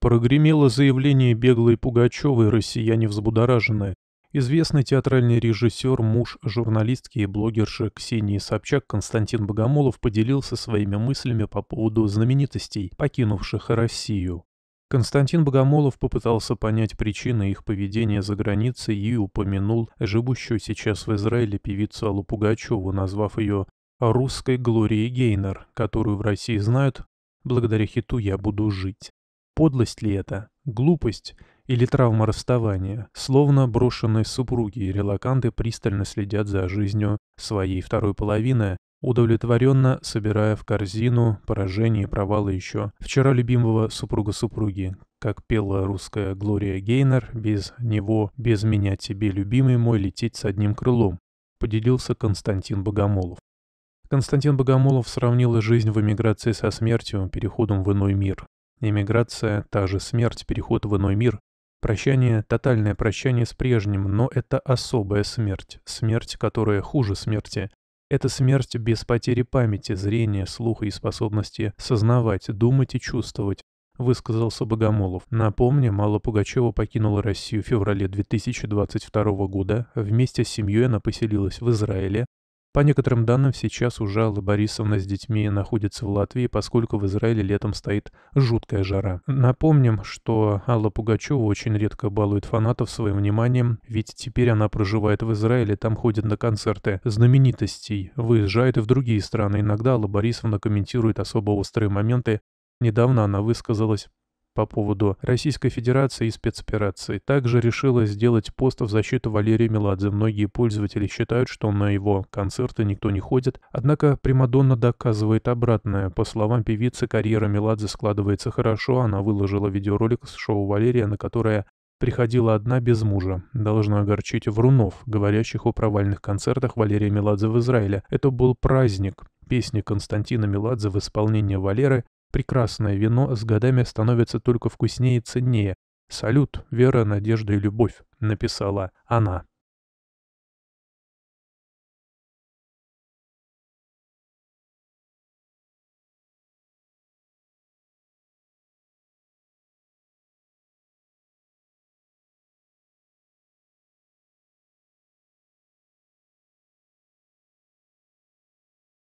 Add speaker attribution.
Speaker 1: Прогремело заявление беглой Пугачевой «Россияне взбудоражены». Известный театральный режиссер, муж журналистки и блогерши Ксении Собчак Константин Богомолов поделился своими мыслями по поводу знаменитостей, покинувших Россию. Константин Богомолов попытался понять причины их поведения за границей и упомянул живущую сейчас в Израиле певицу Аллу Пугачеву, назвав ее «русской Глорией Гейнер», которую в России знают «Благодаря хиту я буду жить». Подлость ли это? Глупость? Или травма расставания? Словно брошенные супруги и релаканты пристально следят за жизнью своей второй половины, удовлетворенно собирая в корзину поражения и провалы еще вчера любимого супруга-супруги. Как пела русская Глория Гейнер, без него, без меня тебе, любимый мой, лететь с одним крылом, поделился Константин Богомолов. Константин Богомолов сравнил жизнь в эмиграции со смертью, переходом в иной мир. Иммиграция — та же смерть, переход в иной мир. Прощание — тотальное прощание с прежним, но это особая смерть. Смерть, которая хуже смерти. Это смерть без потери памяти, зрения, слуха и способности сознавать, думать и чувствовать, высказался Богомолов. Напомню, Мала Пугачева покинула Россию в феврале 2022 года. Вместе с семьей она поселилась в Израиле, по некоторым данным, сейчас уже Алла Борисовна с детьми находится в Латвии, поскольку в Израиле летом стоит жуткая жара. Напомним, что Алла Пугачева очень редко балует фанатов своим вниманием, ведь теперь она проживает в Израиле, там ходит на концерты знаменитостей, выезжает и в другие страны. Иногда Алла Борисовна комментирует особо острые моменты. Недавно она высказалась по поводу Российской Федерации и спецоперации. Также решила сделать пост в защиту Валерия Меладзе. Многие пользователи считают, что на его концерты никто не ходит. Однако Примадонна доказывает обратное. По словам певицы, карьера Меладзе складывается хорошо. Она выложила видеоролик с шоу Валерия, на которое приходила одна без мужа. Должно огорчить врунов, говорящих о провальных концертах Валерия Меладзе в Израиле. Это был праздник. Песни Константина Меладзе в исполнении Валеры прекрасное вино с годами становится только вкуснее и ценнее. «Салют, вера, надежда и любовь», — написала она.